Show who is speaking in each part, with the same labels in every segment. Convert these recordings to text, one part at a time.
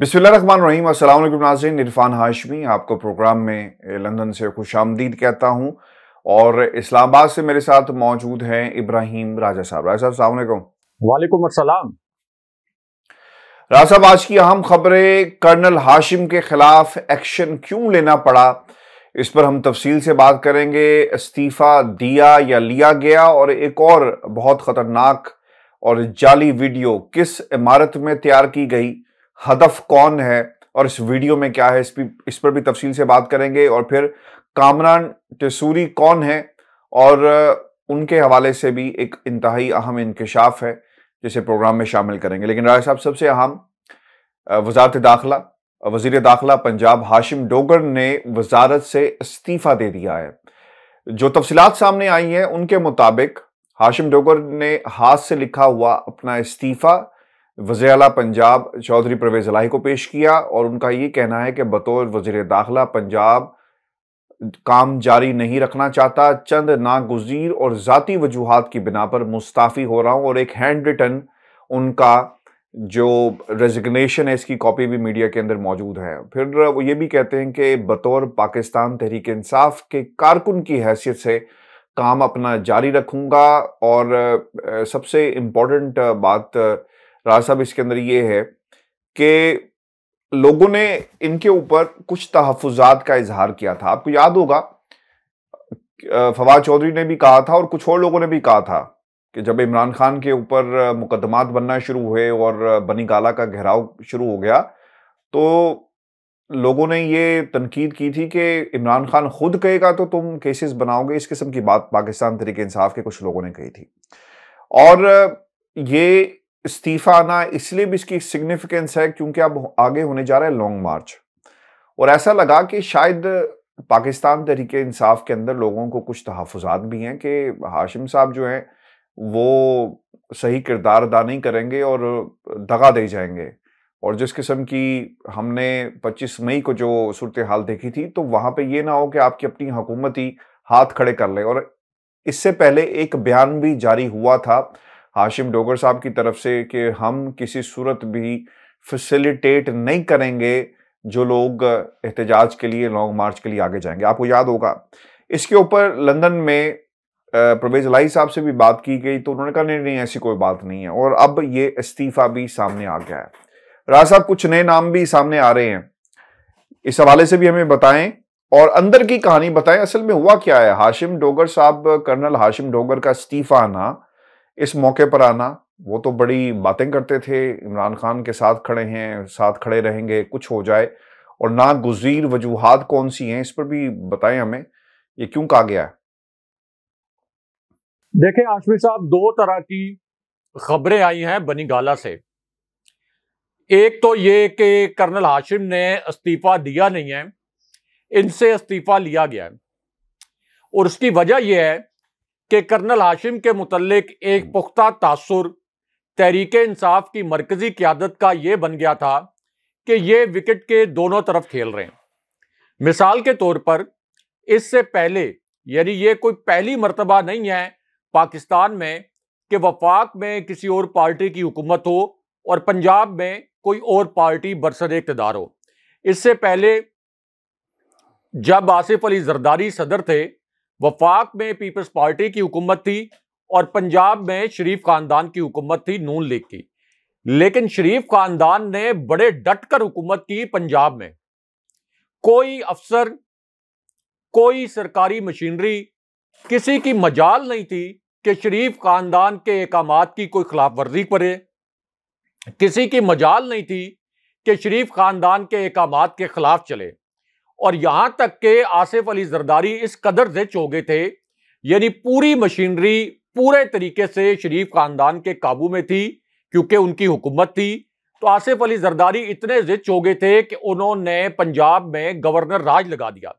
Speaker 1: बिस्मिल्लाम असल नाजीन इरफान हाशमी आपको प्रोग्राम में लंदन से खुश आमदीद कहता हूँ और इस्लामाबाद से मेरे साथ मौजूद हैं इब्राहिम राजा साहब राजा साहब सलामकुम वालेकुम असलम राजा साहब आज की अहम खबरें कर्नल हाशिम के खिलाफ एक्शन क्यों लेना पड़ा इस पर हम तफसील से बात करेंगे इस्तीफ़ा दिया या लिया गया और एक और बहुत ख़तरनाक और जाली वीडियो किस इमारत में तैयार की गई हदफ कौन है और इस वीडियो में क्या है इस पर इस पर भी तफसील से बात करेंगे और फिर कामरान टसूरी कौन है और उनके हवाले से भी एक इंतहाई अहम इंकशाफ है जिसे प्रोग्राम में शामिल करेंगे लेकिन राय साहब सबसे अहम वजारत दाखिला वजीर दाखिला पंजाब हाशिम डोगर ने वजारत से इस्तीफ़ा दे दिया है जो तफसीत सामने आई हैं उनके मुताबिक हाशिम डोगर ने हाथ से लिखा हुआ अपना इस्तीफ़ा वजी अला पंजाब चौधरी परवेज लाही को पेश किया और उनका ये कहना है कि बतौर वजीर दाखिला पंजाब काम जारी नहीं रखना चाहता चंद नागजीर और ज़ाती वजूहत की बिना पर मुस्ताफ़ी हो रहा हूँ और एक हैंड रिटन उनका जो रेजिग्नेशन है इसकी कॉपी भी मीडिया के अंदर मौजूद है फिर वो ये भी कहते हैं कि बतौर पाकिस्तान तहरीक इंसाफ के कारकुन की हैसियत से काम अपना जारी रखूँगा और सबसे इम्पोर्टेंट बात राज साहब इसके अंदर ये है कि लोगों ने इनके ऊपर कुछ तहफात का इजहार किया था आपको याद होगा फवाद चौधरी ने भी कहा था और कुछ और लोगों ने भी कहा था कि जब इमरान खान के ऊपर मुकदमात बनना शुरू हुए और बनी गाला का घेराव शुरू हो गया तो लोगों ने ये तनकीद की थी कि इमरान खान खुद कहेगा तो तुम केसेस बनाओगे इस किस्म की बात पाकिस्तान तरीके इंसाफ के कुछ लोगों ने कही थी और ये इस्तीफा आना इसलिए भी इसकी सिग्निफिकेंस है क्योंकि अब आगे होने जा रहा है लॉन्ग मार्च और ऐसा लगा कि शायद पाकिस्तान तरीके इंसाफ के अंदर लोगों को कुछ तहफात भी हैं कि हाशिम साहब जो हैं वो सही किरदार अदा नहीं करेंगे और दगा दे जाएंगे और जिस किस्म की हमने 25 मई को जो सूरत हाल देखी थी तो वहाँ पे ये ना हो कि आपकी अपनी हुकूमत ही हाथ खड़े कर ले और इससे पहले एक बयान भी जारी हुआ था हाशिम डोगर साहब की तरफ से कि हम किसी सूरत भी फैसिलिटेट नहीं करेंगे जो लोग एहतजाज के लिए लॉन्ग मार्च के लिए आगे जाएंगे आपको याद होगा इसके ऊपर लंदन में प्रवेश लाई साहब से भी बात की गई तो उन्होंने कहा नहीं नहीं ऐसी कोई बात नहीं है और अब ये इस्तीफा भी सामने आ गया है राज साहब कुछ नए नाम भी सामने आ रहे हैं इस हवाले से भी हमें बताएं और अंदर की कहानी बताएं असल में हुआ क्या है हाशिम डोगर साहब कर्नल हाशिम डोगर का इस्तीफा आना इस मौके पर आना वो तो बड़ी बातें करते थे इमरान खान के साथ खड़े हैं साथ खड़े रहेंगे कुछ हो जाए और नागुजीर वजूहत कौन सी हैं इस पर भी बताएं हमें ये क्यों कहा गया है
Speaker 2: देखें आशमी साहब दो तरह की खबरें आई हैं बनी गाला से एक तो ये कि कर्नल हाशिम ने इस्तीफा दिया नहीं है इनसे इस्तीफा लिया गया है और उसकी वजह यह है कि कर्नल हाशिम के मुतलक एक हम्म। पुख्ता तासर तहरीक इंसाफ की मरकजी क्यादत का ये बन गया था कि ये विकेट के दोनों तरफ खेल रहे हैं मिसाल के तौर पर इससे पहले यानी ये कोई पहली मरतबा नहीं है पाकिस्तान में कि वफाक में किसी और पार्टी की हुकूमत हो और पंजाब में कोई और पार्टी बरसर इकतदार हो इससे पहले जब आसिफ अली जरदारी सदर थे वफाक में पीपल्स पार्टी की हुकूमत थी और पंजाब में शरीफ खानदान की हुकूमत थी नून लीग की लेकिन शरीफ खानदान ने बड़े डट कर हुकूमत की पंजाब में कोई अफसर कोई सरकारी मशीनरी किसी की मजाल नहीं थी कि शरीफ खानदान के अहकाम की कोई खिलाफ वर्जी करे किसी की मजाल नहीं थी कि शरीफ खानदान के अहकाम के खिलाफ चले और यहां तक के आसिफ अली जरदारी इस कदर से चौगे थे यानी पूरी मशीनरी पूरे तरीके से शरीफ खानदान के काबू में थी क्योंकि उनकी हुकूमत थी तो आसिफ अली जरदारी इतने जिद चौगे थे कि उन्होंने पंजाब में गवर्नर राज लगा दिया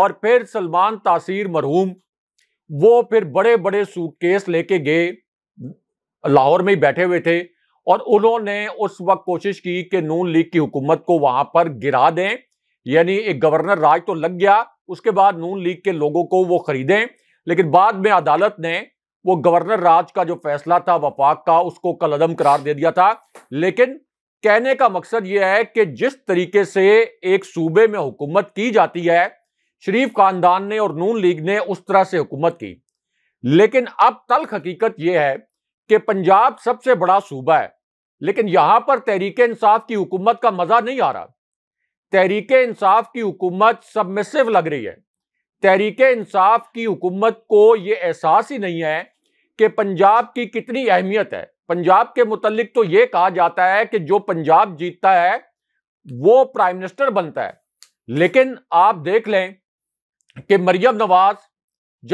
Speaker 2: और फिर सलमान तासीर मरहूम वो फिर बड़े बड़े सूटकेस लेके गए लाहौर में ही बैठे हुए थे और उन्होंने उस वक्त कोशिश की कि नून लीग की हुकूमत को वहां पर गिरा दें यानी एक गवर्नर राज तो लग गया उसके बाद नून लीग के लोगों को वो खरीदें लेकिन बाद में अदालत ने वो गवर्नर राज का जो फैसला था वफाक का उसको कल अदम करार दे दिया था लेकिन कहने का मकसद यह है कि जिस तरीके से एक सूबे में हुकूमत की जाती है शरीफ खानदान ने और नून लीग ने उस तरह से हुकूमत की लेकिन अब तल्ख हकीकत यह है कि पंजाब सबसे बड़ा सूबा है लेकिन यहां पर तहरीक इंसाफ की हुकूमत का मजा नहीं आ रहा तहरीक इंसाफ की हुकूमत सबमिसिव लग रही है तहरीक इंसाफ की हुकूमत को ये एहसास ही नहीं है कि पंजाब की कितनी अहमियत है पंजाब के मुतलिक तो ये कहा जाता है कि जो पंजाब जीतता है वो प्राइम मिनिस्टर बनता है लेकिन आप देख लें कि मरियम नवाज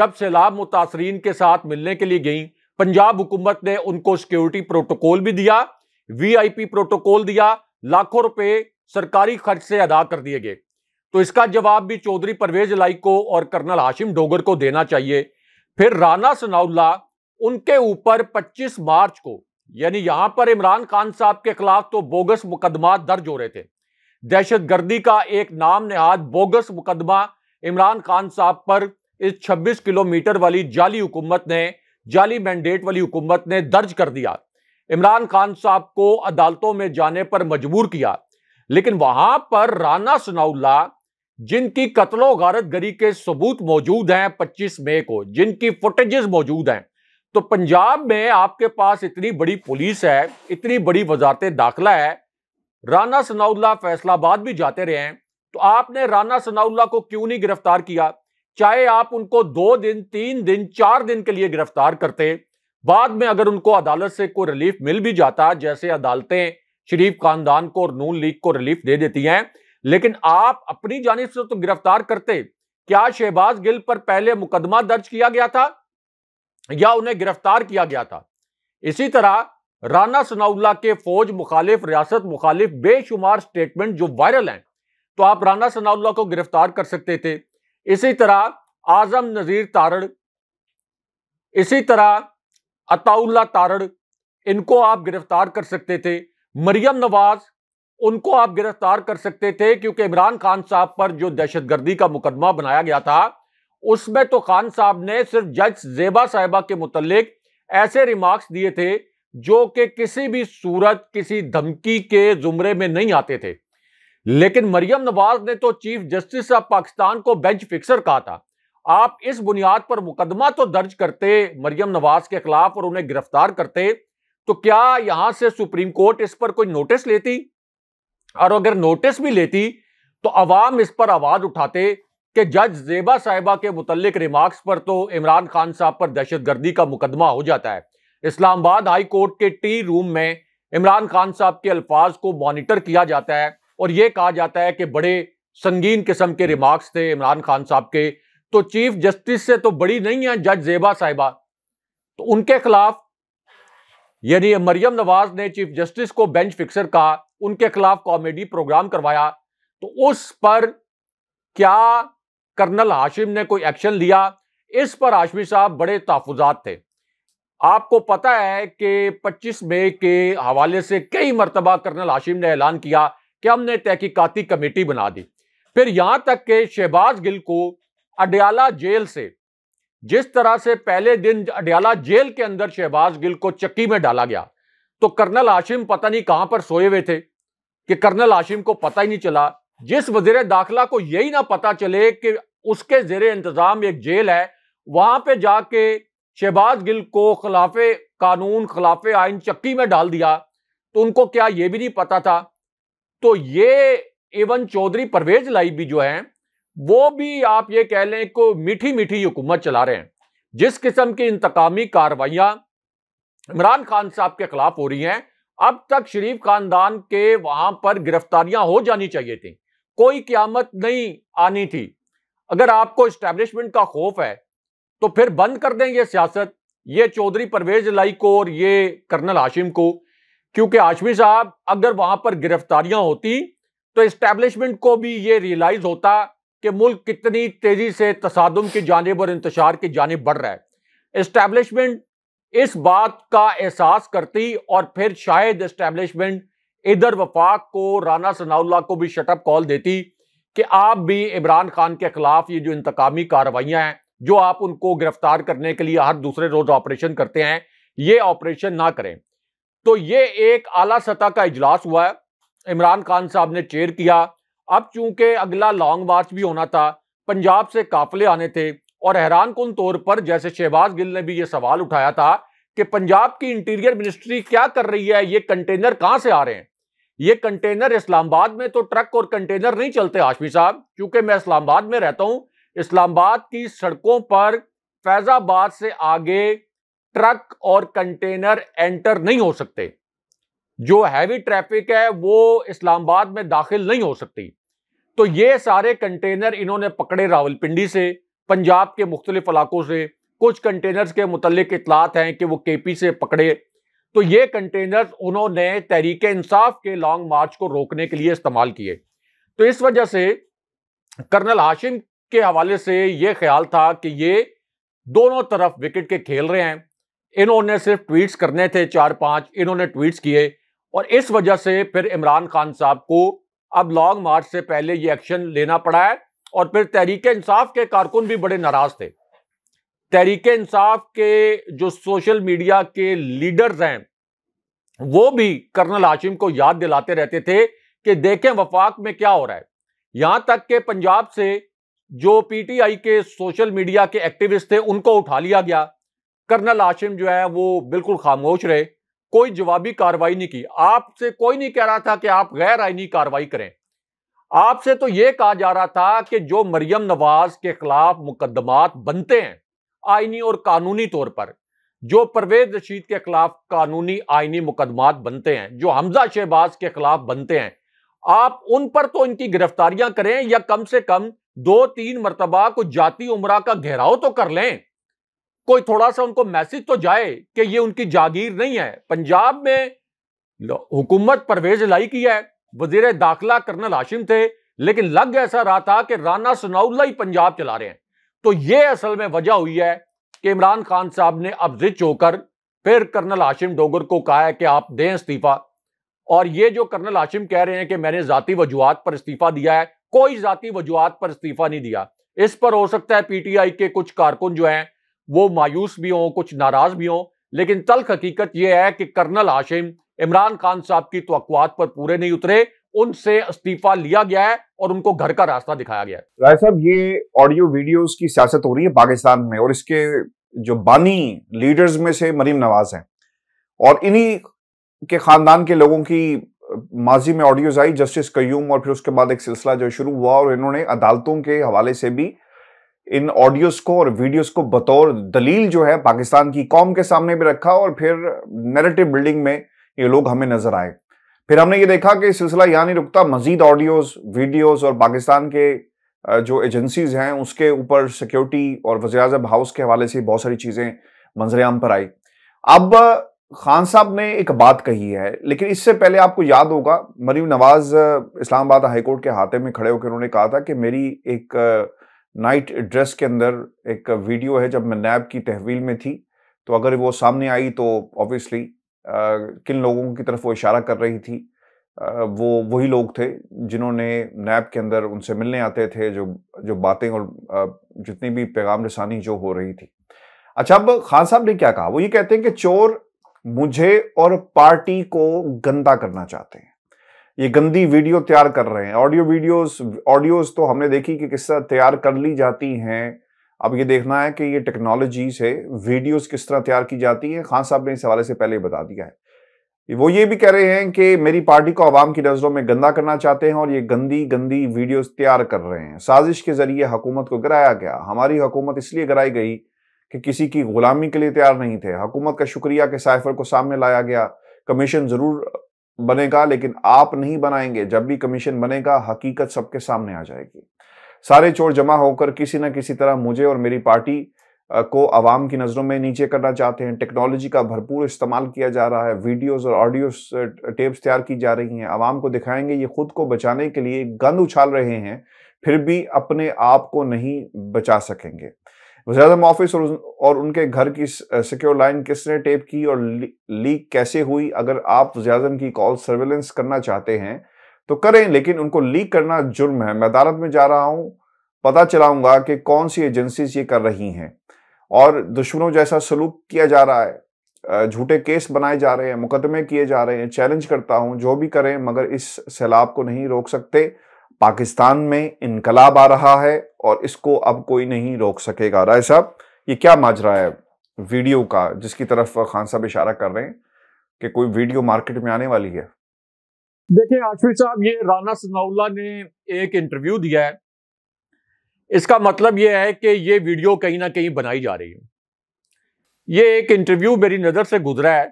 Speaker 2: जब सैलाब मुतासरीन के साथ मिलने के लिए गई पंजाब हुकूमत ने उनको सिक्योरिटी प्रोटोकॉल भी दिया वीआईपी प्रोटोकॉल दिया लाखों रुपए सरकारी खर्च से अदा कर दिए गए तो इसका जवाब भी चौधरी परवेज लाई को और कर्नल हाशिम डोगर को देना चाहिए फिर राना सनाउल्ला उनके ऊपर 25 मार्च को यानी यहां पर इमरान खान साहब के खिलाफ तो बोगस मुकदमा दर्ज हो रहे थे दहशत गर्दी का एक नाम नहाद बोगस मुकदमा इमरान खान साहब पर इस 26 किलोमीटर वाली जाली हुकूमत ने जाली मैंडेट वाली हुकूमत ने दर्ज कर दिया इमरान खान साहब को अदालतों में जाने पर मजबूर किया लेकिन वहां पर राना सनाउल्ला जिनकी कत्लो गारत गरी के सबूत मौजूद हैं 25 मई को जिनकी फुटेजेस मौजूद हैं तो पंजाब में आपके पास इतनी बड़ी पुलिस है इतनी बड़ी वजारत दाखिला है राना सनाउल्ला फैसलाबाद भी जाते रहे हैं तो आपने राना सनाउल्ला को क्यों नहीं गिरफ्तार किया चाहे आप उनको दो दिन तीन दिन चार दिन के लिए गिरफ्तार करते बाद में अगर उनको अदालत से कोई रिलीफ मिल भी जाता जैसे अदालतें शरीफ खानदान को और नून लीग को रिलीफ दे देती हैं लेकिन आप अपनी जानब से तो गिरफ्तार करते क्या शहबाज गिल पर पहले मुकदमा दर्ज किया गया था या उन्हें गिरफ्तार किया गया था इसी तरह राना सनाउल्ला के फौज मुखालिफ रियासत मुखालिफ बेशुमार स्टेटमेंट जो वायरल हैं तो आप राना सनाउल्ला को गिरफ्तार कर सकते थे इसी तरह आजम नजीर तारड़ इसी तरह अताउल्ला तारड़ इनको आप गिरफ्तार कर सकते थे मरियम नवाज उनको आप गिरफ्तार कर सकते थे क्योंकि इमरान खान साहब पर जो दहशतगर्दी का मुकदमा बनाया गया था उसमें तो खान साहब ने सिर्फ जज जेबा साहिबा के मुतलिक ऐसे रिमार्क्स दिए थे जो कि किसी भी सूरत किसी धमकी के जुमरे में नहीं आते थे लेकिन मरियम नवाज ने तो चीफ जस्टिस ऑफ पाकिस्तान को बेंच फिक्सर कहा था आप इस बुनियाद पर मुकदमा तो दर्ज करते मरियम नवाज के खिलाफ और उन्हें गिरफ्तार करते तो क्या यहां से सुप्रीम कोर्ट इस पर कोई नोटिस लेती और अगर नोटिस भी लेती तो अवाम इस पर आवाज उठाते कि जज जेबा साहिबा के मुतलिक रिमार्क्स पर तो इमरान खान साहब पर दहशत गर्दी का मुकदमा हो जाता है इस्लामाबाद हाई कोर्ट के टी रूम में इमरान खान साहब के अल्फाज को मॉनिटर किया जाता है और यह कहा जाता है कि बड़े संगीन किस्म के रिमार्क्स थे इमरान खान साहब के तो चीफ जस्टिस से तो बड़ी नहीं है जज जेबा साहिबा तो उनके खिलाफ यानी मरियम नवाज ने चीफ जस्टिस को बेंच फिक्सर का उनके खिलाफ कॉमेडी प्रोग्राम करवाया तो उस पर क्या कर्नल हाशिम ने कोई एक्शन लिया इस पर हाशमी साहब बड़े तहफात थे आपको पता है कि 25 मई के हवाले से कई मरतबा कर्नल हाशिम ने ऐलान किया कि हमने तहकीकाती कमेटी बना दी फिर यहां तक के शहबाज गिल को अडयाला जेल से जिस तरह से पहले दिन अडयाला जेल के अंदर शहबाज गिल को चक्की में डाला गया तो कर्नल आशिम पता नहीं कहां पर सोए हुए थे कि कर्नल आशिम को पता ही नहीं चला जिस वजीर दाखिला को यही ना पता चले कि उसके जेर इंतजाम एक जेल है वहां पे जाके शहबाज गिल को खिलाफ कानून खिलाफ आइन चक्की में डाल दिया तो उनको क्या यह भी नहीं पता था तो ये एवन चौधरी परवेज लाई भी जो है वो भी आप ये कह लें को मीठी मीठी हुकूमत चला रहे हैं जिस किस्म की इंतकामी कार्रवाइयां इमरान खान साहब के खिलाफ हो रही हैं अब तक शरीफ खानदान के वहां पर गिरफ्तारियां हो जानी चाहिए थी कोई क्यामत नहीं आनी थी अगर आपको इस्टेब्लिशमेंट का खौफ है तो फिर बंद कर दें ये सियासत ये चौधरी परवेज लाई को और ये कर्नल हाशिम को क्योंकि हाशमी साहब अगर वहां पर गिरफ्तारियां होती तो इस्टेब्लिशमेंट को भी ये रियलाइज होता कि मुल्क कितनी तेज़ी से तसादम की जानब और इंतशार की जानब बढ़ रहा है इस्टेबलिशमेंट इस बात का एहसास करती और फिर शायद इस्टेबलिशमेंट इधर वफाक को राना सनाउल्ला को भी शटअप कॉल देती कि आप भी इमरान खान के खिलाफ ये जो इंतकामी कार्रवाइयाँ हैं जो आप उनको गिरफ्तार करने के लिए हर दूसरे रोज ऑपरेशन करते हैं ये ऑपरेशन ना करें तो ये एक आला सतह का इजलास हुआ है इमरान खान साहब ने चेयर किया अब चूंकि अगला लॉन्ग मार्च भी होना था पंजाब से काफले आने थे और हैरान कन तौर पर जैसे शहबाज गिल ने भी ये सवाल उठाया था कि पंजाब की इंटीरियर मिनिस्ट्री क्या कर रही है ये कंटेनर कहाँ से आ रहे हैं ये कंटेनर इस्लामाबाद में तो ट्रक और कंटेनर नहीं चलते हाशमी साहब क्योंकि मैं इस्लामाबाद में रहता हूँ इस्लामाबाद की सड़कों पर फैजाबाद से आगे ट्रक और कंटेनर एंटर नहीं हो सकते जो हैवी ट्रैफिक है वो इस्लामाबाद में दाखिल नहीं हो सकती तो ये सारे कंटेनर इन्होंने पकड़े रावलपिंडी से पंजाब के मुख्तलिफ इलाकों से कुछ कंटेनर्स के मुतल इतलात हैं कि वो के पी से पकड़े तो ये कंटेनर्स उन्होंने तहरीक इंसाफ के लॉन्ग मार्च को रोकने के लिए इस्तेमाल किए तो इस वजह से कर्नल हाशिम के हवाले से ये ख्याल था कि ये दोनों तरफ विकेट के खेल रहे हैं इन्होंने सिर्फ ट्वीट्स करने थे चार पांच इन्होंने ट्वीट्स किए और इस वजह से फिर इमरान खान साहब को अब लॉन्ग मार्च से पहले ये एक्शन लेना पड़ा है और फिर तहरीक इंसाफ के कारकुन भी बड़े नाराज थे तहरीक इंसाफ के जो सोशल मीडिया के लीडर्स हैं वो भी कर्नल हाशिम को याद दिलाते रहते थे कि देखें वफाक में क्या हो रहा है यहां तक कि पंजाब से जो पीटीआई के सोशल मीडिया के एक्टिविस्ट थे उनको उठा लिया गया कर्नल हाशिम जो है वो बिल्कुल खामोश रहे कोई जवाबी कार्रवाई नहीं की आपसे कोई नहीं कह रहा था कि आप गैर आइनी कार्रवाई करें आपसे तो यह कहा जा रहा था कि जो मरियम नवाज के खिलाफ मुकदमात बनते हैं आइनी और कानूनी तौर पर जो परवेज रशीद के खिलाफ कानूनी आइनी मुकदमात बनते हैं जो हमजा शहबाज के खिलाफ बनते हैं आप उन पर तो इनकी गिरफ्तारियां करें या कम से कम दो तीन मरतबा को जाति उमरा का घेराव तो कर लें कोई थोड़ा सा उनको मैसेज तो जाए कि ये उनकी जागीर नहीं है पंजाब में हुकूमत परवेज लाई की है वजीर दाखिला कर्नल हाशिम थे लेकिन लग ऐसा रहा था कि राना सनाउल्ला ही पंजाब चला रहे हैं तो ये असल में वजह हुई है कि इमरान खान साहब ने अब जिच होकर फिर कर्नल हाशिम डोगर को कहा है कि आप दें इस्तीफा और ये जो कर्नल हाशिम कह रहे हैं कि मैंने जाति वजूहत पर इस्तीफा दिया है कोई जाति वजूहत पर इस्तीफा नहीं दिया इस पर हो सकता है पीटीआई के कुछ कारकुन जो हैं वो मायूस भी हों कुछ नाराज भी हों लेकिन तल्ख हकीकत यह है कि कर्नल आशिम इमरान खान साहब की तोकवात पर पूरे नहीं उतरे उनसे इस्तीफा लिया गया है और उनको घर का रास्ता दिखाया गया है
Speaker 1: राय साहब ये ऑडियो वीडियोस की सियासत हो रही है पाकिस्तान में और इसके जो बानी लीडर्स में से मरीम नवाज हैं और इन्हीं के खानदान के लोगों की माजी में ऑडियोज आई जस्टिस कयूम और फिर उसके बाद एक सिलसिला जो शुरू हुआ और इन्होंने अदालतों के हवाले से भी इन ऑडियोज को और वीडियोस को बतौर दलील जो है पाकिस्तान की कौम के सामने भी रखा और फिर नेरेटिव बिल्डिंग में ये लोग हमें नजर आए फिर हमने ये देखा कि सिलसिला यहाँ नहीं रुकता मजीद ऑडियोज वीडियोज और पाकिस्तान के जो एजेंसीज हैं उसके ऊपर सिक्योरिटी और वजी हाउस के हवाले से बहुत सारी चीज़ें मंजरेआम पर आई अब खान साहब ने एक बात कही है लेकिन इससे पहले आपको याद होगा मरीम नवाज इस्लामाबाद हाईकोर्ट के हाथे में खड़े होकर उन्होंने कहा था कि मेरी एक नाइट ड्रेस के अंदर एक वीडियो है जब मैं नैब की तहवील में थी तो अगर वो सामने आई तो ऑब्वियसली किन लोगों की तरफ वो इशारा कर रही थी आ, वो वही लोग थे जिन्होंने नैब के अंदर उनसे मिलने आते थे जो जो बातें और जितनी भी पैगाम रसानी जो हो रही थी अच्छा अब खान साहब ने क्या कहा वो ये कहते हैं कि चोर मुझे और पार्टी को गंदा करना चाहते हैं ये गंदी वीडियो तैयार कर रहे हैं ऑडियो वीडियोस ऑडियोस तो हमने देखी कि किस तरह तैयार कर ली जाती हैं अब ये देखना है कि ये टेक्नोलॉजी से वीडियोस किस तरह तैयार की जाती हैं खान साहब ने इस हवाले से पहले ही बता दिया है वो ये भी कह रहे हैं कि मेरी पार्टी को आवाम की नज़रों में गंदा करना चाहते हैं और ये गंदी गंदी वीडियोस तैयार कर रहे हैं साजिश के जरिए हुकूमत को गिराया गया हमारी हुकूमत इसलिए गिराई गई कि किसी की गुलामी के लिए तैयार नहीं थे हुकूमत का शुक्रिया के साइफर को सामने लाया गया कमीशन ज़रूर बनेगा लेकिन आप नहीं बनाएंगे जब भी कमीशन बनेगा हकीकत सबके सामने आ जाएगी सारे चोर जमा होकर किसी ना किसी तरह मुझे और मेरी पार्टी को आवाम की नज़रों में नीचे करना चाहते हैं टेक्नोलॉजी का भरपूर इस्तेमाल किया जा रहा है वीडियोस और ऑडियो टेप्स तैयार की जा रही हैं आवाम को दिखाएंगे ये खुद को बचाने के लिए गंद उछाल रहे हैं फिर भी अपने आप को नहीं बचा सकेंगे वजी ऑफिस और, और उनके घर की सिक्योर लाइन किसने टेप की और लीक कैसे हुई अगर आप वजी की कॉल सर्वेलेंस करना चाहते हैं तो करें लेकिन उनको लीक करना जुर्म है मैं अदालत में जा रहा हूं पता चलाऊंगा कि कौन सी एजेंसीज ये कर रही हैं और दुश्मनों जैसा सलूक किया जा रहा है झूठे केस बनाए जा रहे हैं मुकदमे किए जा रहे हैं चैलेंज करता हूं जो भी करें मगर इस सैलाब को नहीं रोक सकते पाकिस्तान में इनकलाब आ रहा है और इसको अब कोई नहीं रोक सकेगा राय साहब ये क्या माजरा है वीडियो का जिसकी तरफ खान साहब इशारा कर रहे हैं कि कोई वीडियो मार्केट में आने वाली है
Speaker 2: देखिए आशफी साहब ये राना सनाउल्ला ने एक इंटरव्यू दिया है इसका मतलब ये है कि ये वीडियो कहीं ना कहीं बनाई जा रही है ये एक इंटरव्यू मेरी नज़र से गुजरा है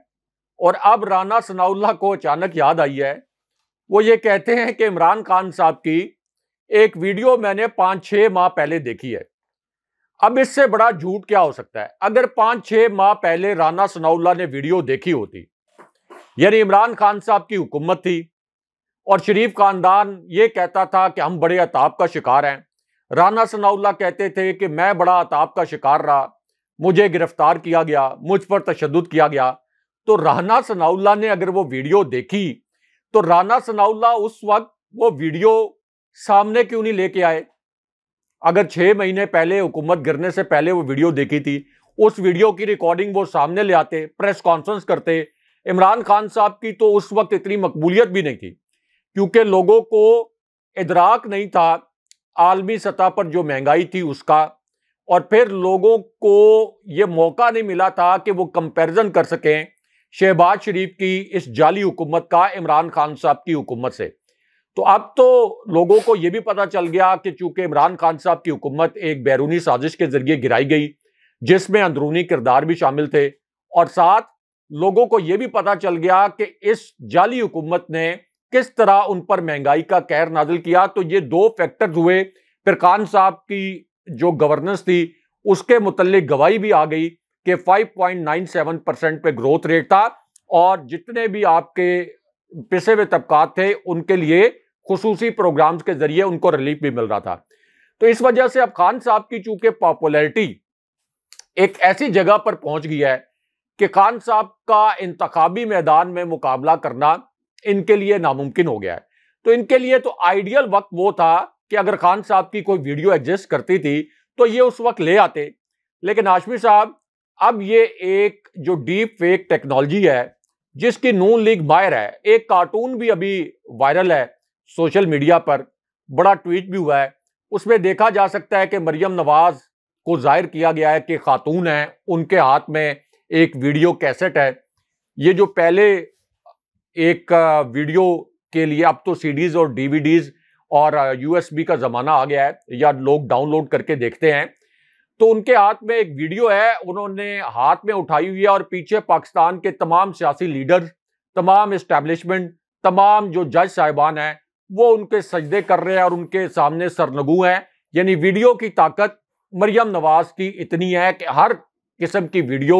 Speaker 2: और अब राना सनाउल्ला को अचानक याद आई है वो ये कहते हैं कि इमरान खान साहब की एक वीडियो मैंने पाँच छः माह पहले देखी है अब इससे बड़ा झूठ क्या हो सकता है अगर पाँच छः माह पहले राना सनाउल्ला ने वीडियो देखी होती यानी इमरान खान साहब की हुकूमत थी और शरीफ खानदान ये कहता था कि हम बड़े अताब का शिकार हैं राना सनाउल्ला कहते थे कि मैं बड़ा अताब का शिकार रहा मुझे गिरफ्तार किया गया मुझ पर तशद किया गया तो राना सनाउल्ला ने अगर वो वीडियो देखी तो राना सनाउल्ला उस वक्त वो वीडियो सामने क्यों नहीं लेके आए अगर छह महीने पहले हुकूमत गिरने से पहले वो वीडियो देखी थी उस वीडियो की रिकॉर्डिंग वो सामने ले आते प्रेस कॉन्फ्रेंस करते इमरान खान साहब की तो उस वक्त इतनी मकबूलियत भी नहीं थी क्योंकि लोगों को इदराक नहीं था आलमी सतह पर जो महंगाई थी उसका और फिर लोगों को ये मौका नहीं मिला था कि वो कंपैरिजन कर सकें शहबाज शरीफ की इस जाली हुकूमत का इमरान खान साहब की हुकूमत से तो अब तो लोगों को यह भी पता चल गया कि चूंकि इमरान खान साहब की हुकूमत एक बैरूनी साजिश के जरिए गिराई गई जिसमें अंदरूनी किरदार भी शामिल थे और साथ लोगों को यह भी पता चल गया कि इस जाली हुकूमत ने किस तरह उन पर महंगाई का कहर नाजिल किया तो ये दो फैक्टर्स हुए फिर खान साहब की जो गवर्नेंस थी उसके मुतल गवाही भी आ गई कि 5.97 परसेंट पे ग्रोथ रेट था और जितने भी आपके पिसे हुए तबकात थे उनके लिए खसूसी प्रोग्राम्स के जरिए उनको रिलीफ भी मिल रहा था तो इस वजह से अब खान साहब की चूंकि पॉपुलैरिटी एक ऐसी जगह पर पहुंच गई है कि खान साहब का इंतबी मैदान में मुकाबला करना इनके लिए नामुमकिन हो गया है तो इनके लिए तो आइडियल वक्त वो था कि अगर खान साहब की कोई वीडियो एडजस्ट करती थी तो ये उस वक्त ले आते लेकिन आशमी साहब अब ये एक जो डीप फेक टेक्नोलॉजी है जिसकी नून लीग मायर है एक कार्टून भी अभी वायरल है सोशल मीडिया पर बड़ा ट्वीट भी हुआ है उसमें देखा जा सकता है कि मरियम नवाज को जाहिर किया गया है कि खातून है उनके हाथ में एक वीडियो कैसेट है ये जो पहले एक वीडियो के लिए अब तो सीडीज और डीवीडीज और यूएसबी का ज़माना आ गया है या लोग डाउनलोड करके देखते हैं तो उनके हाथ में एक वीडियो है उन्होंने हाथ में उठाई हुई है और पीछे पाकिस्तान के तमाम सियासी लीडर तमाम इस्टेब्लिशमेंट तमाम जो जज साहिबान हैं वो उनके सजदे कर रहे हैं और उनके सामने सरनगु हैं यानी वीडियो की ताकत मरियम नवाज की इतनी है कि हर किस्म की वीडियो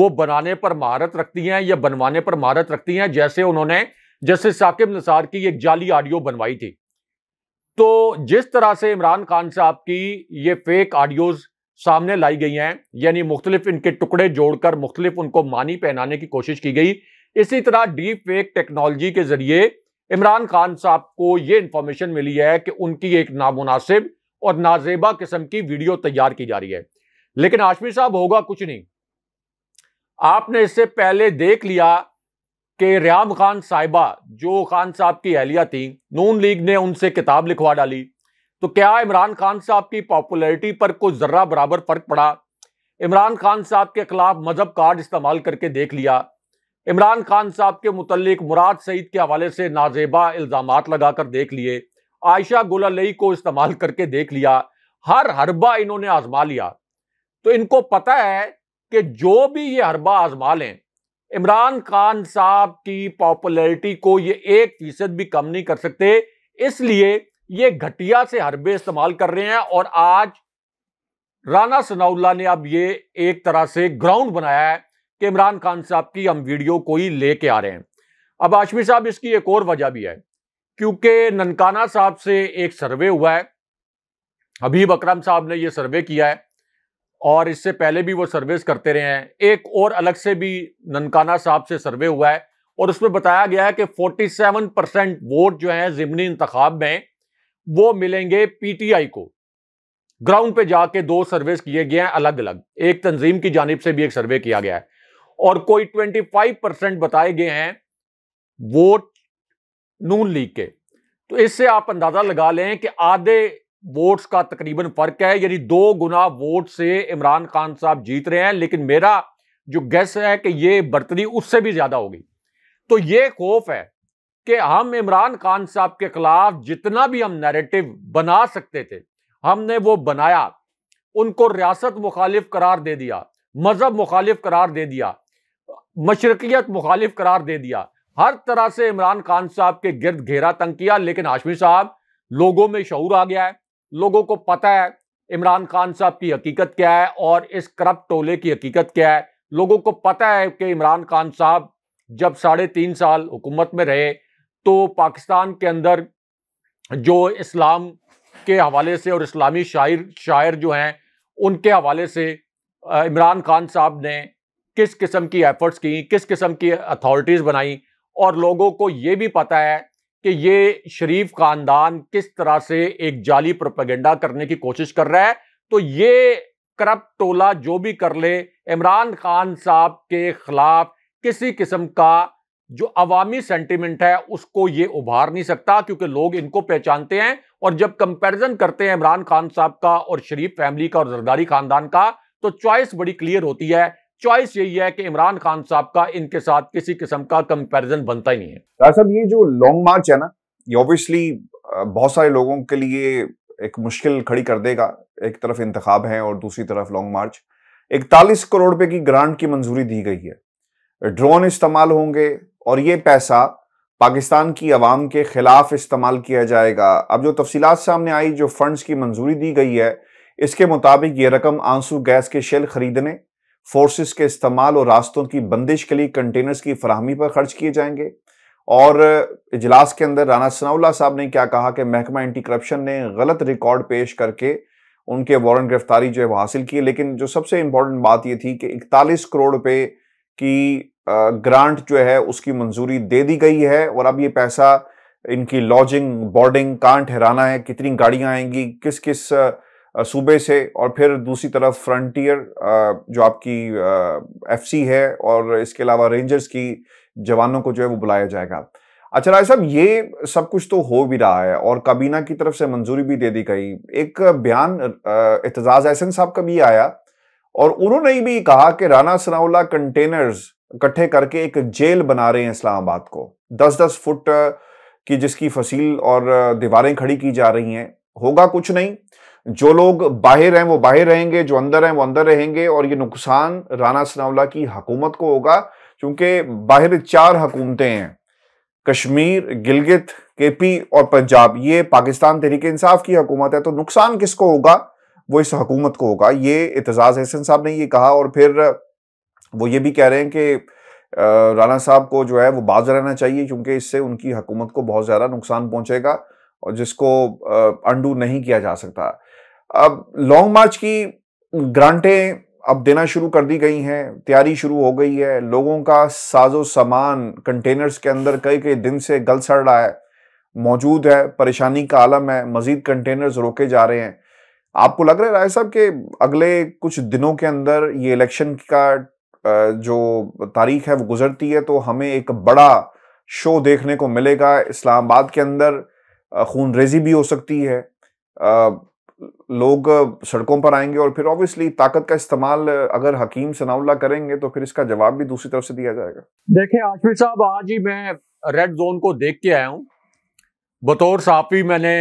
Speaker 2: वो बनाने पर महारत रखती हैं या बनवाने पर महारत रखती हैं जैसे उन्होंने जस्टिस साकिब निसार की एक जाली ऑडियो बनवाई थी तो जिस तरह से इमरान खान साहब की ये फेक ऑडियोज सामने लाई गई हैं यानी मुख्तलिफ इनके टुकड़े जोड़कर मुख्तलिफ उनको मानी पहनाने की कोशिश की गई इसी तरह डीप फेक टेक्नोलॉजी के जरिए इमरान खान साहब को ये इंफॉर्मेशन मिली है कि उनकी एक नामुनासिब और नाजेबा किस्म की वीडियो तैयार की जा रही है लेकिन आशमी साहब होगा कुछ नहीं आपने इससे पहले देख लिया कि रियाम खान साहिबा जो खान साहब की अहलिया थी नून लीग ने उनसे किताब लिखवा डाली तो क्या इमरान खान साहब की पॉपुलैरिटी पर कुछ जर्रा बराबर फर्क पड़ा इमरान खान साहब के खिलाफ मजहब कार्ड इस्तेमाल करके देख लिया इमरान खान साहब के मुतलिक मुराद सईद के हवाले से नाजेबा इल्ज़ाम लगाकर देख लिए आयशा गुलालई को इस्तेमाल करके देख लिया हर हरबा इन्होंने आजमा लिया तो इनको पता है कि जो भी ये हरबा आजमा लें इमरान खान साहब की पॉपुलैरिटी को ये एक फीसद भी कम नहीं कर सकते इसलिए ये घटिया से हरबे इस्तेमाल कर रहे हैं और आज राना सनाउल्ला ने अब ये एक तरह से ग्राउंड बनाया है कि इमरान खान साहब की हम वीडियो को ही लेके आ रहे हैं अब आशमी साहब इसकी एक और वजह भी है क्योंकि ननकाना साहब से एक सर्वे हुआ है हबीब अकरम साहब ने ये सर्वे किया है और इससे पहले भी वो सर्वेस करते रहे हैं एक और अलग से भी ननकाना साहब से सर्वे हुआ है और उसमें बताया गया है कि 47 परसेंट वोट जो है ज़िमनी इंतखाब में वो मिलेंगे पीटीआई को ग्राउंड पे जाके दो सर्वे किए गए हैं अलग अलग एक तंजीम की जानब से भी एक सर्वे किया गया है और कोई 25 परसेंट बताए गए हैं वोट नून लीग के तो इससे आप अंदाजा लगा लें कि आधे वोट्स का तकरीबन फर्क है यानी दो गुना वोट से इमरान खान साहब जीत रहे हैं लेकिन मेरा जो गैस है कि ये बर्तरी उससे भी ज्यादा होगी तो ये खौफ है कि हम इमरान खान साहब के खिलाफ जितना भी हम नैरेटिव बना सकते थे हमने वो बनाया उनको रियासत मुखालिफ करार दे दिया मजहब मुखालिफ करार दे दिया मशरकियत मुखालिफ करार दे दिया हर तरह से इमरान खान साहब के गिर्द घेरा तंग किया लेकिन हाशमी साहब लोगों में शहूर आ गया है लोगों को पता है इमरान खान साहब की हकीकत क्या है और इस करप्ट टोले की हकीकत क्या है लोगों को पता है कि इमरान खान साहब जब साढ़े तीन साल हुकूमत में रहे तो पाकिस्तान के अंदर जो इस्लाम के हवाले से और इस्लामी शायर शायर जो हैं उनके हवाले से इमरान खान साहब ने किस किस्म की एफर्ट्स की किस किस्म की अथॉरिटीज़ बनाई और लोगों को ये भी पता है कि ये शरीफ खानदान किस तरह से एक जाली प्रोपेगेंडा करने की कोशिश कर रहा है तो ये करप टोला जो भी कर ले इमरान खान साहब के खिलाफ किसी किस्म का जो अवामी सेंटिमेंट है उसको ये उभार नहीं सकता क्योंकि लोग इनको पहचानते हैं और जब कंपैरिजन करते हैं इमरान खान साहब का और शरीफ फैमिली का और जरदारी खानदान का तो चॉइस बड़ी क्लियर होती है चॉइस यही है कि इमरान खान साहब का इनके साथ किसी किस्म का कंपैरिजन बनता ही नहीं है
Speaker 1: साहब ये जो लॉन्ग मार्च है ना ये ऑब्वियसली बहुत सारे लोगों के लिए एक मुश्किल खड़ी कर देगा एक तरफ इंतखाब है और दूसरी तरफ लॉन्ग मार्च इकतालीस करोड़ रुपए की ग्रांट की मंजूरी दी गई है ड्रोन इस्तेमाल होंगे और ये पैसा पाकिस्तान की आवाम के खिलाफ इस्तेमाल किया जाएगा अब जो तफसीत सामने आई जो फंड्स की मंजूरी दी गई है इसके मुताबिक ये रकम आंसू गैस के शेल खरीदने फोर्सेस के इस्तेमाल और रास्तों की बंदिश के लिए कंटेनर्स की फरहमी पर खर्च किए जाएंगे और इजलास के अंदर राना सनाउल्ला साहब ने क्या कहा कि महकमा एंटी करप्शन ने गलत रिकॉर्ड पेश करके उनके वारंट गिरफ्तारी जो है वो हासिल की लेकिन जो सबसे इम्पोर्टेंट बात ये थी कि इकतालीस करोड़ रुपये की ग्रांट जो है उसकी मंजूरी दे दी गई है और अब ये पैसा इनकी लॉजिंग बोर्डिंग कहाँ ठहराना है कितनी गाड़ियाँ आएंगी किस किस सूबे से और फिर दूसरी तरफ फ्रंटियर जो आपकी एफसी है और इसके अलावा रेंजर्स की जवानों को जो है वो बुलाया जाएगा अच्छा राय साहब ये सब कुछ तो हो भी रहा है और काबीना की तरफ से मंजूरी भी दे दी गई एक बयान एतजाज एहसन साहब का भी आया और उन्होंने भी कहा कि राना सनाउल्ला कंटेनर्स इकट्ठे करके एक जेल बना रहे हैं इस्लामाबाद को दस दस फुट की जिसकी फसील और दीवारें खड़ी की जा रही हैं होगा कुछ नहीं जो लोग बाहर हैं वो बाहर रहेंगे जो अंदर हैं वो अंदर रहेंगे और ये नुकसान राना सनावला की हकूमत को होगा क्योंकि बाहर चार हकूमतें हैं कश्मीर गिलगित केपी और पंजाब ये पाकिस्तान तरीके इंसाफ की हकूमत है तो नुकसान किसको होगा वो इस हकूमत को होगा ये एतजाज़ हसन साहब ने ये कहा और फिर वो ये भी कह रहे हैं कि राणा साहब को जो है वो बाज रहना चाहिए क्योंकि इससे उनकी हुकूमत को बहुत ज़्यादा नुकसान पहुंचेगा और जिसको अंडू नहीं किया जा सकता अब लॉन्ग मार्च की ग्रांटें अब देना शुरू कर दी गई हैं तैयारी शुरू हो गई है लोगों का साजो सामान कंटेनर्स के अंदर कई कई दिन से गल सड़ रहा है मौजूद है परेशानी का आलम है मजीद कंटेनर्स रोके जा रहे हैं आपको लग रहा है राय साहब कि अगले कुछ दिनों के अंदर ये इलेक्शन का जो तारीख है वो गुजरती है तो हमें एक बड़ा शो देखने को मिलेगा इस्लामाबाद के अंदर खून रेजी भी हो सकती है लोग सड़कों पर आएंगे और फिर ऑब्वियसली ताकत का इस्तेमाल अगर हकीम सनाउल्ला करेंगे तो फिर इसका जवाब भी दूसरी तरफ से दिया जाएगा
Speaker 2: देखिए आशमी साहब आज ही मैं रेड जोन को देख के आया हूँ बतौर साफी मैंने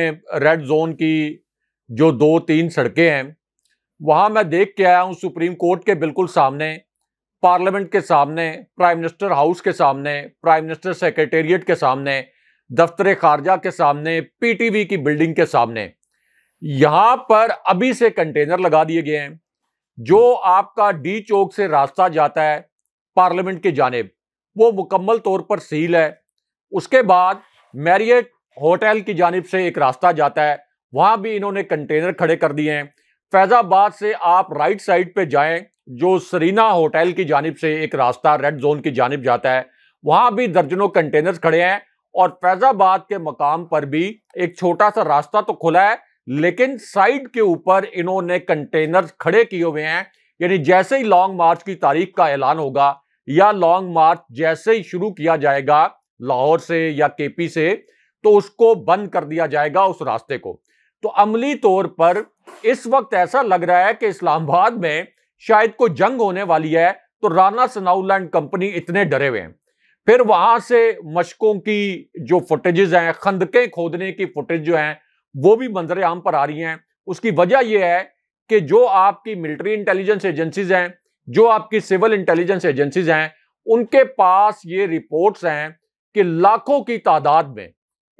Speaker 2: रेड जोन की जो दो तीन सड़कें हैं वहाँ मैं देख के आया हूँ सुप्रीम कोर्ट के बिल्कुल सामने पार्लियामेंट के सामने प्राइम मिनिस्टर हाउस के सामने प्राइम मिनिस्टर सेक्रेटेरिएट के सामने दफ्तर खारजा के सामने पीटीवी की बिल्डिंग के सामने यहां पर अभी से कंटेनर लगा दिए गए हैं जो आपका डी चौक से रास्ता जाता है पार्लियामेंट की जानेब वो मुकम्मल तौर पर सील है उसके बाद मैरियट होटल की जानब से एक रास्ता जाता है वहां भी इन्होंने कंटेनर खड़े कर दिए हैं फैजाबाद से आप राइट साइड पे जाएं जो सरीना होटल की जानब से एक रास्ता रेड जोन की जानब जाता है वहाँ भी दर्जनों कंटेनर्स खड़े हैं और फैज़ाबाद के मकाम पर भी एक छोटा सा रास्ता तो खुला है लेकिन साइड के ऊपर इन्होंने कंटेनर्स खड़े किए हुए हैं यानी जैसे ही लॉन्ग मार्च की तारीख का ऐलान होगा या लॉन्ग मार्च जैसे ही शुरू किया जाएगा लाहौर से या केपी से तो उसको बंद कर दिया जाएगा उस रास्ते को तो अमली तौर पर इस वक्त ऐसा लग रहा है कि इस्लामाबाद में शायद कोई जंग होने वाली है तो राना सनाउलैंड कंपनी इतने डरे हुए हैं फिर वहां से मशकों की जो फुटेजेस हैं खंदकें खोदने की फुटेज जो हैं वो भी मंजर आम पर आ रही हैं उसकी वजह यह है कि जो आपकी मिलिट्री इंटेलिजेंस एजेंसीज हैं जो आपकी सिविल इंटेलिजेंस एजेंसीज हैं उनके पास ये रिपोर्ट्स हैं कि लाखों की तादाद में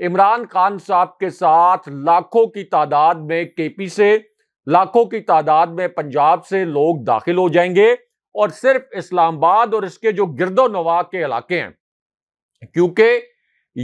Speaker 2: इमरान खान साहब के साथ लाखों की तादाद में केपी से लाखों की तादाद में पंजाब से लोग दाखिल हो जाएंगे और सिर्फ इस्लामाबाद और इसके जो गिरदो नवा के इलाके हैं क्योंकि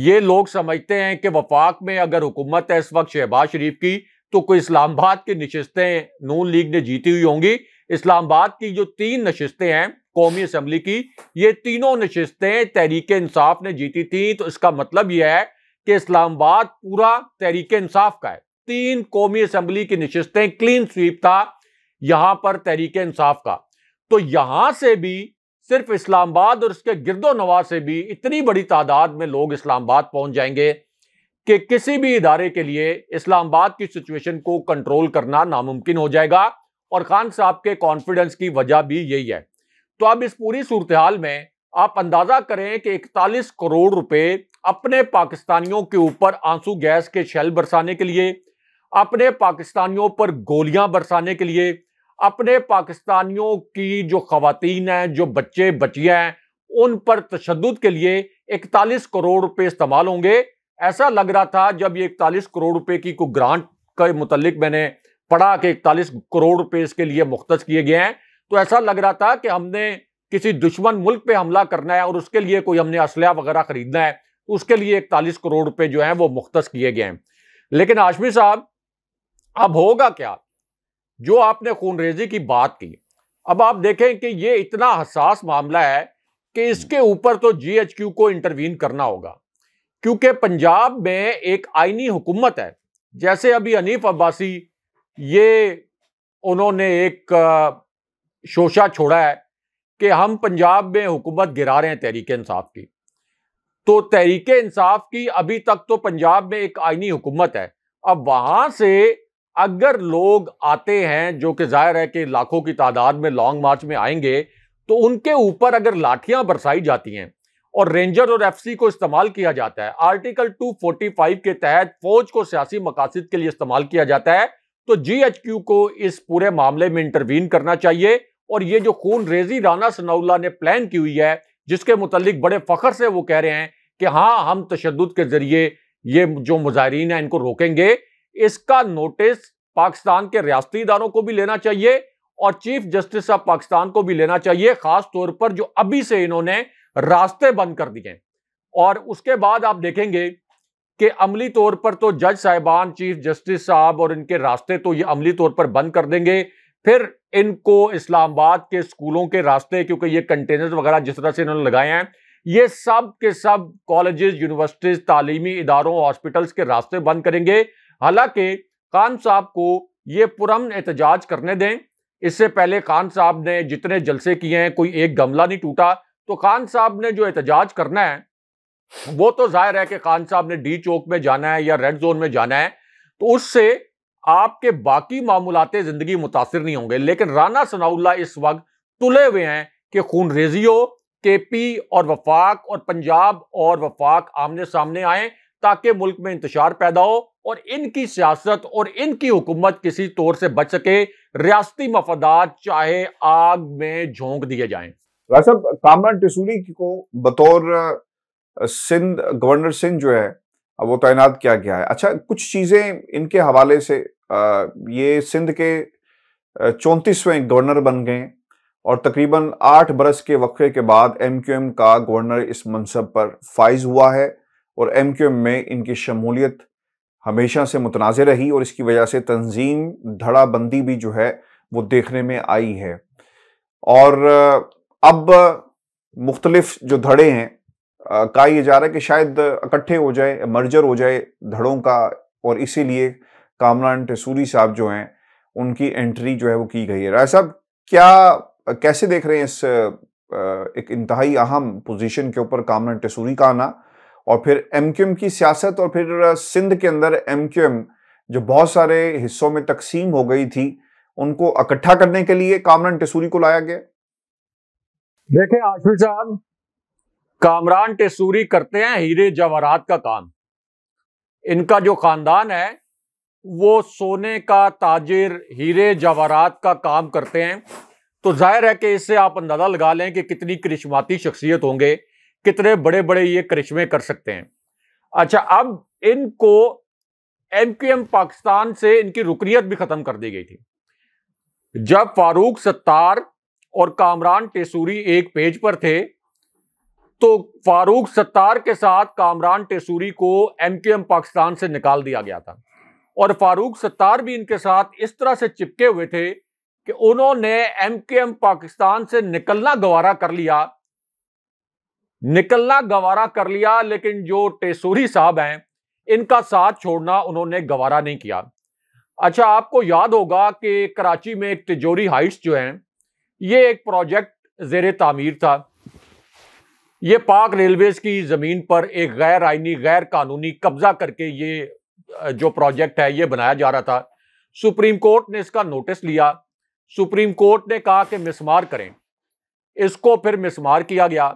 Speaker 2: ये लोग समझते हैं कि वफाक में अगर हुकूमत है इस वक्त शहबाज शरीफ की तो कोई इस्लामाबाद की नशस्तें नून लीग ने जीती हुई होंगी इस्लामाबाद की जो तीन नशस्तें हैं कौमी असम्बली की ये तीनों नशस्तें तहरीक इंसाफ ने जीती थी तो इसका मतलब यह है कि इस्लामाबाद पूरा तहरीक इंसाफ का है तीन कौमी असम्बली की नशस्तें क्लीन स्वीप था यहां पर तहरीक इंसाफ का तो यहां से भी सिर्फ इस्लामाबाद और उसके गिरदो नवा से भी इतनी बड़ी तादाद में लोग इस्लामाबाद पहुंच जाएंगे कि किसी भी इदारे के लिए इस्लामाबाद की सिचुएशन को कंट्रोल करना नामुमकिन हो जाएगा और खान साहब के कॉन्फिडेंस की वजह भी यही है तो अब इस पूरी सूरत हाल में आप अंदाजा करें कि इकतालीस करोड़ रुपए अपने पाकिस्तानियों के ऊपर आंसू गैस के शैल बरसाने के लिए अपने पाकिस्तानियों पर गोलियां बरसाने के लिए अपने पाकिस्तानियों की जो खातन हैं जो बच्चे बचियाँ हैं उन पर तशद के लिए इकतालीस करोड़ रुपए इस्तेमाल होंगे ऐसा लग रहा था जब ये इकतालीस करोड़ रुपए की कोई ग्रांट के मुतलिक मैंने पढ़ा कि इकतालीस करोड़ रुपए इसके लिए मुख्त किए गए हैं तो ऐसा लग रहा था कि हमने किसी दुश्मन मुल्क पे हमला करना है और उसके लिए कोई हमने असलह वगैरह खरीदना है तो उसके लिए इकतालीस करोड़ रुपये जो हैं वो मुख्त किए गए हैं लेकिन आशमी साहब अब होगा क्या जो आपने खूनरेजी की बात की अब आप देखें कि ये इतना हसास मामला है कि हम्म। इसके ऊपर तो जीएचक्यू को इंटरवीन करना होगा क्योंकि पंजाब में एक आईनी हुकूमत है जैसे अभी अनीफ अब्बासी ये उन्होंने एक शोशा छोड़ा है कि हम पंजाब में हुकूमत गिरा रहे हैं तहरीक इंसाफ की तो तहरीक इंसाफ की अभी तक तो पंजाब में एक आईनी हुकूमत है अब वहां से अगर लोग आते हैं जो कि जाहिर है कि लाखों की तादाद में लॉन्ग मार्च में आएंगे तो उनके ऊपर अगर लाठियां बरसाई जाती हैं और रेंजर और एफसी को इस्तेमाल किया जाता है आर्टिकल 245 के तहत फौज को सियासी मकासद के लिए इस्तेमाल किया जाता है तो जीएचक्यू को इस पूरे मामले में इंटरवीन करना चाहिए और ये जो खून रेजी राना सनाउल्ला ने प्लान की हुई है जिसके मुतलिक बड़े फखर से वो कह रहे हैं कि हाँ हम तशद के जरिए ये जो मुजाहरीन है इनको रोकेंगे इसका नोटिस पाकिस्तान के रियासती इदारों को भी लेना चाहिए और चीफ जस्टिस ऑफ पाकिस्तान को भी लेना चाहिए खास तौर पर जो अभी से इन्होंने रास्ते बंद कर दिए और उसके बाद आप देखेंगे कि अमली तौर पर तो जज साहिबान चीफ जस्टिस साहब और इनके रास्ते तो ये अमली तौर पर बंद कर देंगे फिर इनको इस्लामाबाद के स्कूलों के रास्ते क्योंकि ये कंटेनर्स वगैरह जिस तरह से इन्होंने लगाए हैं ये सब के सब कॉलेजेस यूनिवर्सिटीज तालीमी इदारों हॉस्पिटल्स के रास्ते बंद करेंगे हालांकि खान साहब को ये पुरम एहतजाज करने दें इससे पहले खान साहब ने जितने जलसे किए हैं कोई एक गमला नहीं टूटा तो खान साहब ने जो एहतजाज करना है वो तो जाहिर है कि खान साहब ने डी चौक में जाना है या रेड जोन में जाना है तो उससे आपके बाकी मामूलत ज़िंदगी मुतासर नहीं होंगे लेकिन राना सनाउल्ला इस वक्त तुले हुए हैं कि खून रेजियो के पी और वफाक और पंजाब और वफाक आमने सामने आए ताकि मुल्क में इंतजार पैदा हो और इनकी सियासत और इनकी हुकूमत किसी तौर से बच सके रियाती मफादात चाहे आग में झोंक दिए जाए
Speaker 1: कामरान टिसूरी को बतौर सिंध गवर्नर सिंध जो है वो तैनात किया गया है अच्छा कुछ चीज़ें इनके हवाले से ये सिंध के चौंतीसवें गवर्नर बन गए और तकरीबन आठ बरस के वक्फे के बाद एम क्यू एम का गवर्नर इस मनसब पर फाइज हुआ है और एम क्यू एम में इनकी शमूलियत हमेशा से मुतनाज़ रही और इसकी वजह से तंजीम धड़ाबंदी भी जो है वो देखने में आई है और अब मुख्तलिफ जो धड़े हैं कहा यह जा रहा है कि शायद इकट्ठे हो जाए मर्जर हो जाए धड़ों का और इसीलिए कामरान टसूरी साहब जो हैं उनकी एंट्री जो है वो की गई है राय साहब क्या कैसे देख रहे हैं इस एक इंतहाई अहम पोजीशन के ऊपर कामरान टसूरी का आना और फिर एम की सियासत और फिर सिंध के अंदर एम जो बहुत सारे हिस्सों में तकसीम हो गई थी उनको इकट्ठा करने के लिए कामरान टेसूरी को लाया गया देखें आशिफ साहब
Speaker 2: कामरान टेसूरी करते हैं हीरे जवाहरात का काम इनका जो खानदान है वो सोने का ताजिर हीरे जवाहरात का काम करते हैं तो जाहिर है कि इससे आप अंदाज़ा लगा लें कि कितनी करिश्माती शख्सियत होंगे कितने बड़े बड़े ये करिश्मे कर सकते हैं अच्छा अब इनको एम क्यू पाकिस्तान से इनकी रुकनीत भी खत्म कर दी गई थी जब फारूक सत्तार और कामरान टेसूरी एक पेज पर थे तो फारूक सत्तार के साथ कामरान टेसूरी को एम क्यू एम पाकिस्तान से निकाल दिया गया था और फारूक सत्तार भी इनके साथ इस तरह से चिपके हुए थे कि उन्होंने एम क्यू एम पाकिस्तान से निकलना गवारा कर लिया निकलना गवारा कर लिया लेकिन जो टेसूरी साहब हैं इनका साथ छोड़ना उन्होंने गवारा नहीं किया अच्छा आपको याद होगा कि कराची में एक तिजोरी हाइट्स जो हैं ये एक प्रोजेक्ट जेर तामीर था ये पाक रेलवेज की ज़मीन पर एक गैर आइनी गैर कानूनी कब्जा करके ये जो प्रोजेक्ट है ये बनाया जा रहा था सुप्रीम कोर्ट ने इसका नोटिस लिया सुप्रीम कोर्ट ने कहा कि मिसमार करें इसको फिर मिसमार किया गया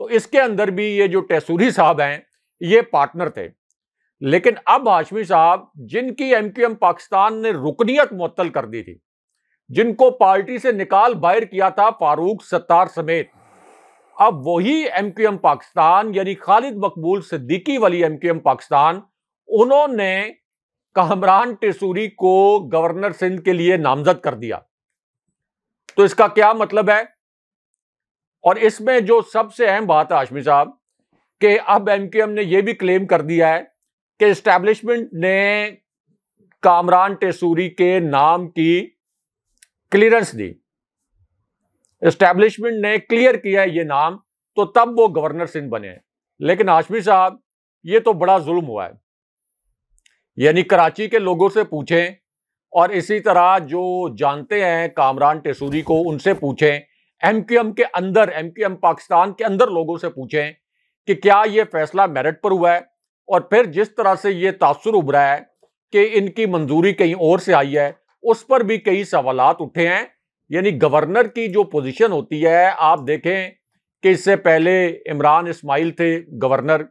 Speaker 2: तो इसके अंदर भी ये जो टैसूरी साहब हैं ये पार्टनर थे लेकिन अब हाशमी साहब जिनकी एमक्यूएम पाकिस्तान ने रुकनीत मअतल कर दी थी जिनको पार्टी से निकाल बाहर किया था फारूक सत्तार समेत अब वही एमक्यूएम पाकिस्तान यानी खालिद मकबूल सिद्दीकी वाली एमक्यूएम पाकिस्तान उन्होंने कामरान टेसूरी को गवर्नर सिंध के लिए नामजद कर दिया तो इसका क्या मतलब है और इसमें जो सबसे अहम बात है आशमी साहब कि अब एम ने यह भी क्लेम कर दिया है कि इस्टेब्लिशमेंट ने कामरान टेसूरी के नाम की क्लियरेंस दी इस्टेब्लिशमेंट ने क्लियर किया है ये नाम तो तब वो गवर्नर सिंह बने लेकिन आशमी साहब ये तो बड़ा जुल्म हुआ है यानी कराची के लोगों से पूछें और इसी तरह जो जानते हैं कामरान टेसूरी को उनसे पूछें एमक्यूएम के अंदर एमक्यूएम पाकिस्तान के अंदर लोगों से पूछें कि क्या ये फैसला मेरिट पर हुआ है और फिर जिस तरह से ये तासर उभरा है कि इनकी मंजूरी कहीं और से आई है उस पर भी कई सवाल उठे हैं यानी गवर्नर की जो पोजीशन होती है आप देखें कि इससे पहले इमरान इस्माइल थे गवर्नर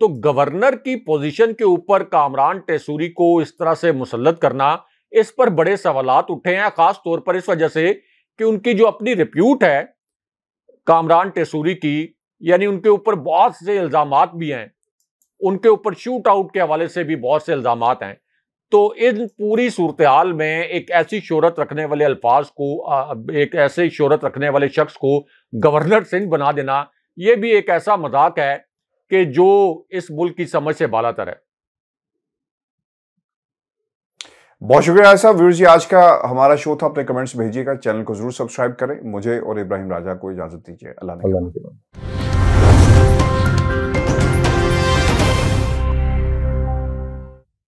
Speaker 2: तो गवर्नर की पोजीशन के ऊपर कामरान टेसूरी को इस तरह से मुसलत करना इस पर बड़े सवाल उठे हैं खास तौर पर इस वजह से कि उनकी जो अपनी रिप्यूट है कामरान टेसूरी की यानी उनके ऊपर बहुत से इल्ज़ाम भी हैं उनके ऊपर शूट आउट के हवाले से भी बहुत से इल्ज़ाम हैं तो इन पूरी सूरत हाल में एक ऐसी शहरत रखने वाले अल्फाज को एक ऐसे शहरत रखने वाले शख्स को गवर्नर सिंह बना देना ये भी एक ऐसा मजाक है कि जो इस मुल्क की समझ से बालातर है
Speaker 1: बहुत शुक्रिया साहब व्यूर्स जी आज का हमारा शो था अपने कमेंट्स भेजिएगा चैनल को जरूर सब्सक्राइब करें मुझे और इब्राहिम राजा को इजाजत दीजिए अल्लाह